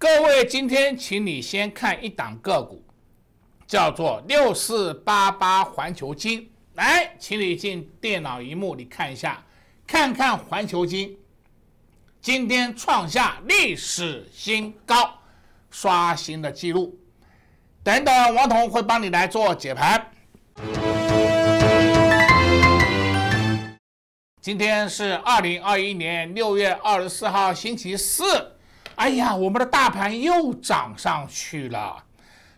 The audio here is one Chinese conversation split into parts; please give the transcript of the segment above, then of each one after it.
各位，今天请你先看一档个股，叫做六四八八环球金。来，请你进电脑荧幕，你看一下，看看环球金今天创下历史新高，刷新的记录。等等，王彤会帮你来做解盘。今天是二零二一年六月二十四号，星期四。哎呀，我们的大盘又涨上去了，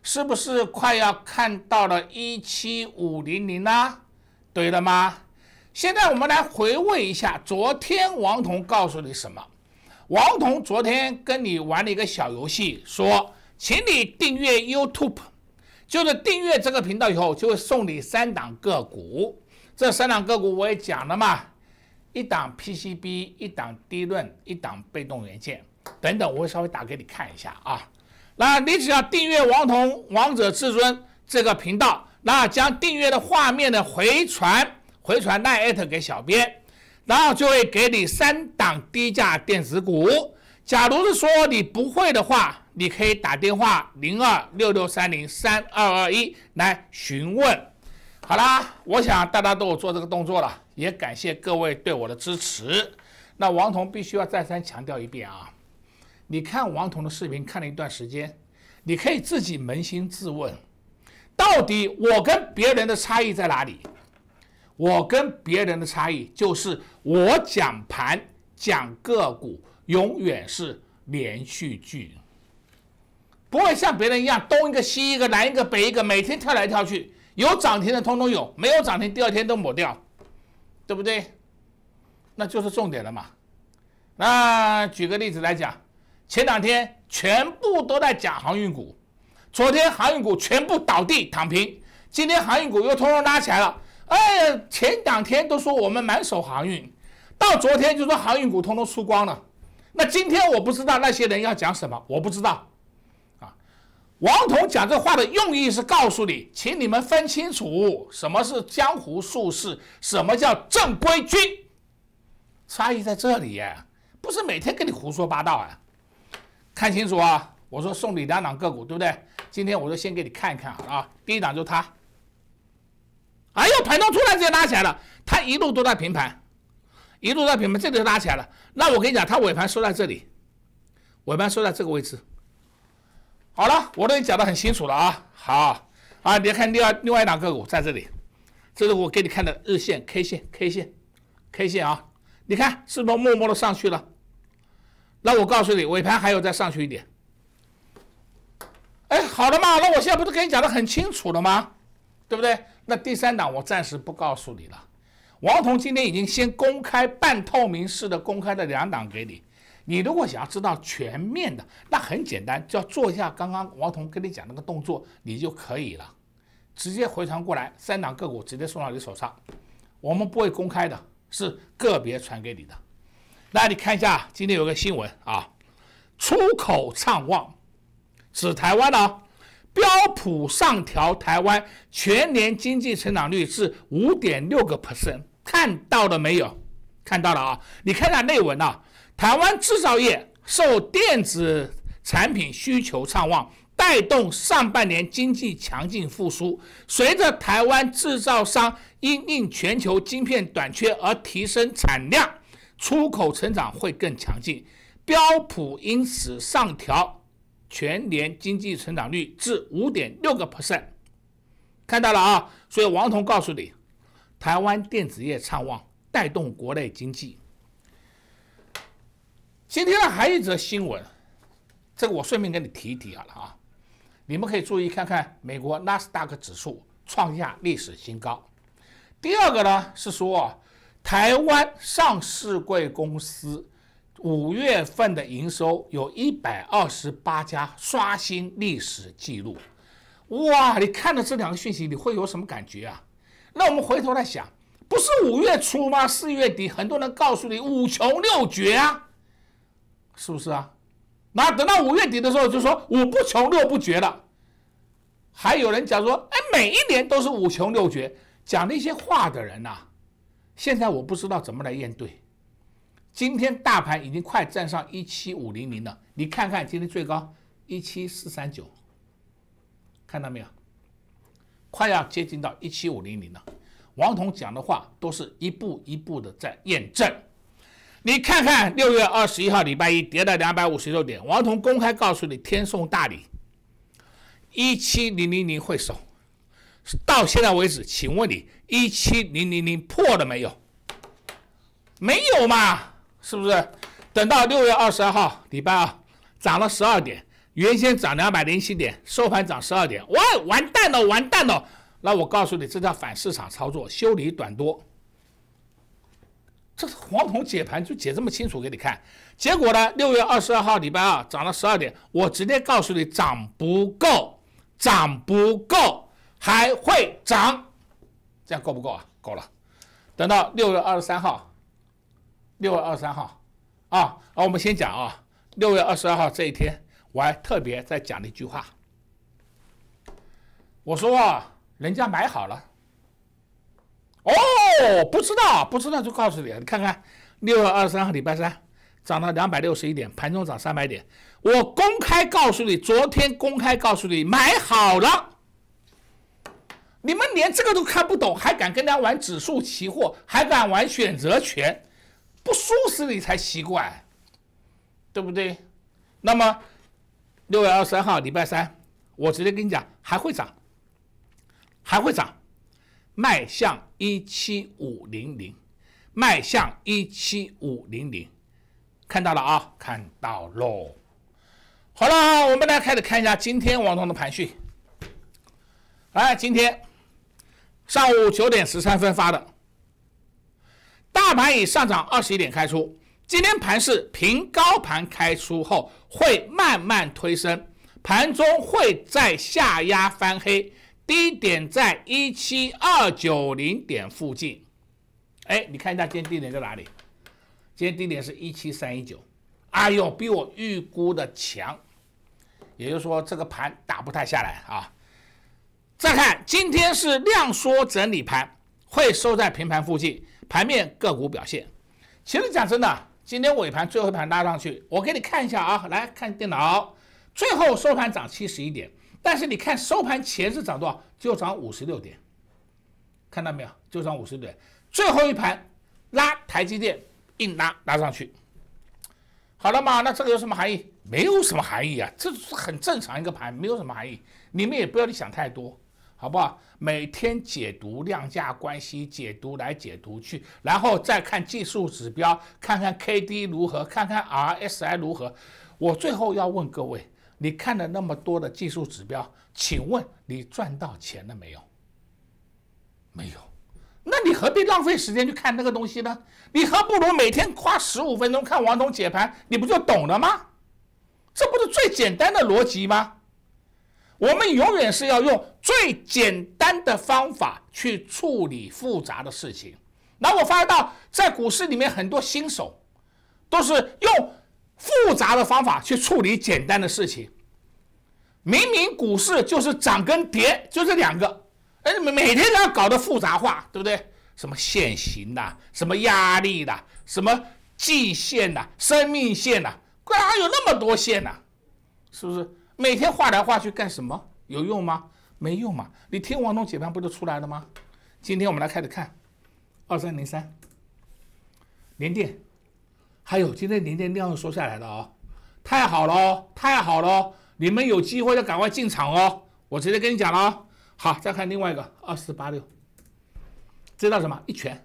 是不是快要看到了一七五零零呢？对了吗？现在我们来回味一下，昨天王彤告诉你什么？王彤昨天跟你玩了一个小游戏，说请你订阅 YouTube，就是订阅这个频道以后就会送你三档个股。这三档个股我也讲了嘛，一档 PCB，一档低论，一档被动元件。等等，我会稍微打给你看一下啊。那你只要订阅王彤王者至尊这个频道，那将订阅的画面的回传回传那艾特给小编，然后就会给你三档低价电子股。假如是说你不会的话，你可以打电话零二六六三零三二二一来询问。好啦，我想大家都有做这个动作了，也感谢各位对我的支持。那王彤必须要再三强调一遍啊。你看王彤的视频看了一段时间，你可以自己扪心自问，到底我跟别人的差异在哪里？我跟别人的差异就是我讲盘讲个股永远是连续剧，不会像别人一样东一个西一个南一个北一个，每天跳来跳去，有涨停的通通有，没有涨停第二天都抹掉，对不对？那就是重点了嘛。那举个例子来讲。前两天全部都在讲航运股，昨天航运股全部倒地躺平，今天航运股又通通拉起来了。哎，前两天都说我们满手航运，到昨天就说航运股通通输光了。那今天我不知道那些人要讲什么，我不知道。啊，王彤讲这话的用意是告诉你，请你们分清楚什么是江湖术士，什么叫正规军。差异在这里，不是每天跟你胡说八道啊。看清楚啊！我说送你两档个股，对不对？今天我就先给你看一看好了啊。第一档就它，哎呦，盘中突然之间拉起来了，它一路都在平盘，一路在平盘，这里拉起来了。那我跟你讲，它尾盘收在这里，尾盘收在这个位置。好了，我都讲得很清楚了啊。好，啊，你看另外另外一档个股在这里，这是我给你看的日线 K 线 K 线 K 线啊，你看是不是默默的上去了？那我告诉你，尾盘还有再上去一点。哎，好的嘛，那我现在不是跟你讲得很清楚了吗？对不对？那第三档我暂时不告诉你了。王彤今天已经先公开半透明式的公开的两档给你，你如果想要知道全面的，那很简单，就要做一下刚刚王彤跟你讲那个动作，你就可以了，直接回传过来，三档个股直接送到你手上，我们不会公开的，是个别传给你的。那你看一下，今天有个新闻啊，出口畅旺，指台湾呢，标普上调台湾全年经济成长率是五点六个 percent，看到了没有？看到了啊，你看下内文啊，台湾制造业受电子产品需求畅旺，带动上半年经济强劲复苏。随着台湾制造商因应全球晶片短缺而提升产量。出口成长会更强劲，标普因此上调全年经济成长率至五点六个 percent。看到了啊，所以王彤告诉你，台湾电子业畅旺带动国内经济。今天呢还有一则新闻，这个我顺便跟你提一提好了啊，你们可以注意看看美国纳斯达克指数创下历史新高。第二个呢是说。台湾上市贵公司五月份的营收有一百二十八家，刷新历史记录。哇！你看到这两个讯息，你会有什么感觉啊？那我们回头来想，不是五月初吗？四月底很多人告诉你五穷六绝啊，是不是啊？那等到五月底的时候，就说五不穷六不绝了。还有人讲说，哎，每一年都是五穷六绝，讲那些话的人呐。现在我不知道怎么来验对。今天大盘已经快站上一七五零零了，你看看今天最高一七四三九，看到没有？快要接近到一七五零零了。王彤讲的话都是一步一步的在验证。你看看六月二十一号礼拜一跌到两百五十六点，王彤公开告诉你天送大礼，一七零零零会收。到现在为止，请问你？一七零零零破了没有？没有嘛，是不是？等到六月二十二号礼拜二涨了十二点，原先涨两百零七点，收盘涨十二点，哇，完蛋了，完蛋了！那我告诉你，这叫反市场操作，修理短多。这黄铜解盘就解这么清楚给你看。结果呢，六月二十二号礼拜二涨了十二点，我直接告诉你，涨不够，涨不够，还会涨。这样够不够啊？够了。等到六月二十三号，六月二十三号啊。啊，我们先讲啊，六月二十二号这一天，我还特别再讲了一句话。我说啊，人家买好了。哦，不知道，不知道就告诉你，你看看六月二十三号礼拜三，涨到两百六十一点，盘中涨三百点。我公开告诉你，昨天公开告诉你，买好了。你们连这个都看不懂，还敢跟他玩指数期货，还敢玩选择权，不输死你才奇怪，对不对？那么六月二十三号礼拜三，我直接跟你讲，还会涨，还会涨，迈向一七五零零，迈向一七五零零，看到了啊，看到喽。好了，我们来开始看一下今天网中的盘讯，来今天。上午九点十三分发的，大盘已上涨二十一点，开出。今天盘是平高盘，开出后会慢慢推升，盘中会在下压翻黑，低点在一七二九零点附近。哎，你看一下今天低点在哪里？今天低点是一七三一九，哎呦，比我预估的强，也就是说这个盘打不太下来啊。再看，今天是量缩整理盘，会收在平盘附近。盘面个股表现，其实讲真的，今天尾盘最后一盘拉上去，我给你看一下啊，来看电脑，最后收盘涨七十一点，但是你看收盘前是涨多少？就涨五十六点，看到没有？就涨五十点，最后一盘拉台积电硬拉拉上去。好了嘛，那这个有什么含义？没有什么含义啊，这是很正常一个盘，没有什么含义，你们也不要去想太多。好不好？每天解读量价关系，解读来解读去，然后再看技术指标，看看 K D 如何，看看 R S I 如何。我最后要问各位，你看了那么多的技术指标，请问你赚到钱了没有？没有，那你何必浪费时间去看那个东西呢？你何不如每天花十五分钟看王总解盘，你不就懂了吗？这不是最简单的逻辑吗？我们永远是要用最简单的方法去处理复杂的事情。那我发现到，在股市里面很多新手都是用复杂的方法去处理简单的事情。明明股市就是涨跟跌，就这两个，哎，每每天都要搞得复杂化，对不对？什么线型的，什么压力的，什么季线呐，生命线呐，干啥有那么多线呐？是不是？每天画来画去干什么？有用吗？没用嘛！你听王东解盘不就出来了吗？今天我们来开始看二三零三，连电，还有今天连电量又缩下来了啊！太好了太好了你们有机会要赶快进场哦！我直接跟你讲了啊！好，再看另外一个二四八六，知道什么？一拳，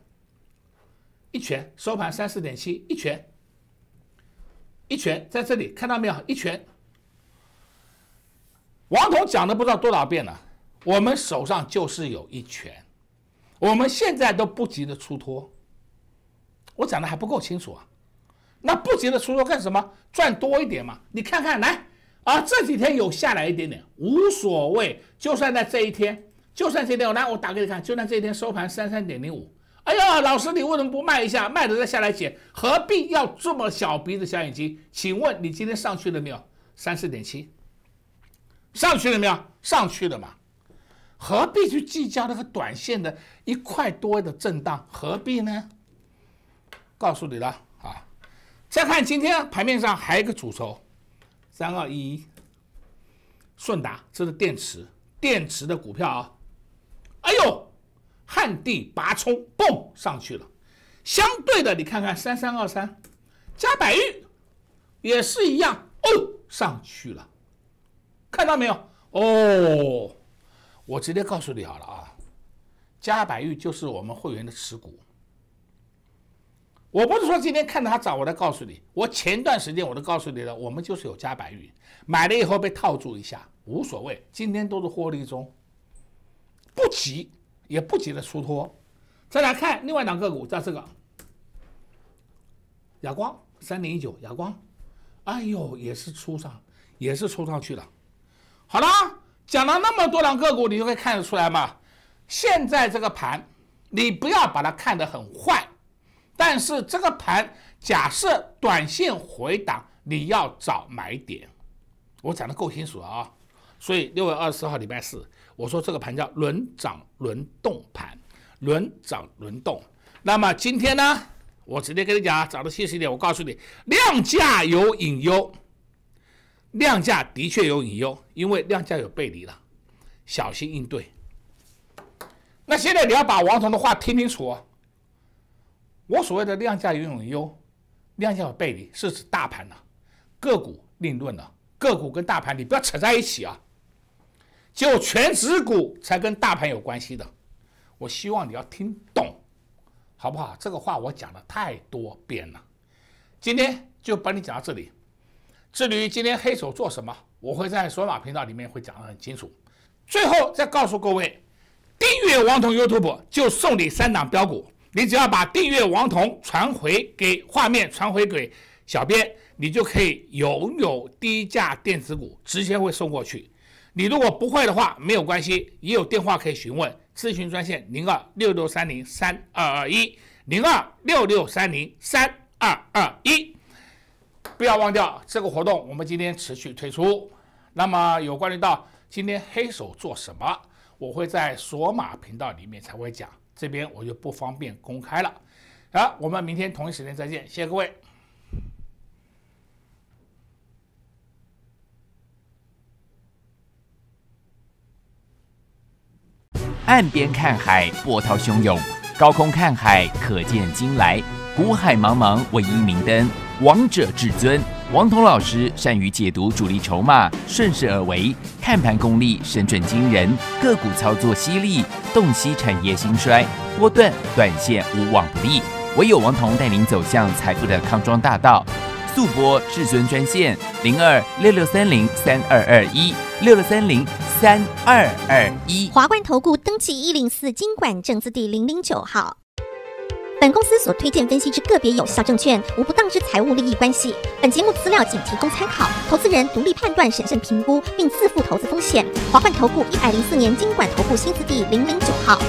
一拳收盘三四点七，一拳，一拳在这里看到没有？一拳。王总讲的不知道多少遍了，我们手上就是有一拳，我们现在都不急着出脱，我讲的还不够清楚啊？那不急着出脱干什么？赚多一点嘛！你看看来啊，这几天有下来一点点，无所谓，就算在这一天，就算今天，我来我打给你看，就算这一天收盘三三点零五，哎呀，老师你为什么不卖一下？卖了再下来捡，何必要这么小鼻子小眼睛？请问你今天上去了没有？三四点七。上去了没有？上去了嘛，何必去计较那个短线的一块多的震荡？何必呢？告诉你了啊！再看今天盘面上还有一个主轴，三二一，顺达这是电池电池的股票啊！哎呦，旱地拔葱，嘣上去了，相对的你看看三三二三，加百玉也是一样哦，上去了。看到没有？哦，我直接告诉你好了啊，嘉百玉就是我们会员的持股。我不是说今天看到它涨，我来告诉你，我前段时间我都告诉你了，我们就是有嘉百玉买了以后被套住一下，无所谓，今天都是获利中，不急，也不急的出脱。再来看另外两个股，在这个，哑光三点一九，哑光，哎呦，也是出上，也是出上去了。好了，讲了那么多档个股，你就可以看得出来嘛。现在这个盘，你不要把它看得很坏，但是这个盘，假设短线回档，你要找买点，我讲得够清楚了啊。所以六月二十号，礼拜四，我说这个盘叫轮涨轮动盘，轮涨轮动。那么今天呢，我直接跟你讲，讲到现实一点，我告诉你，量价有隐忧。量价的确有隐忧，因为量价有背离了，小心应对。那现在你要把王彤的话听清楚，我所谓的量价有隐忧、量价有背离，是指大盘呢，个股另论了，个股跟大盘你不要扯在一起啊，就全指股才跟大盘有关系的，我希望你要听懂，好不好？这个话我讲了太多遍了，今天就帮你讲到这里。至于今天黑手做什么，我会在索马频道里面会讲的很清楚。最后再告诉各位，订阅王彤 YouTube 就送你三档标股，你只要把订阅王彤传回给画面，传回给小编，你就可以拥有低价电子股，直接会送过去。你如果不会的话，没有关系，也有电话可以询问咨询专线零二六六三零三二二一零二六六三零三二二一。不要忘掉这个活动，我们今天持续推出。那么有关于到今天黑手做什么，我会在索马频道里面才会讲，这边我就不方便公开了。好，我们明天同一时间再见，谢谢各位。岸边看海，波涛汹涌；高空看海，可见金来。古海茫茫，唯一明灯。王者至尊，王彤老师善于解读主力筹码，顺势而为，看盘功力神准惊人，个股操作犀利，洞悉产业兴衰，波段短线无往不利。唯有王彤带领走向财富的康庄大道。速播至尊专线零二六六三零三二二一六六三零三二二一。华冠投顾登记一零四经管证字第零零九号。本公司所推荐分析之个别有效证券，无不当之财务利益关系。本节目资料仅提供参考，投资人独立判断、审慎评估，并自负投资风险。华冠投顾一百零四年经管投顾新字第零零九号。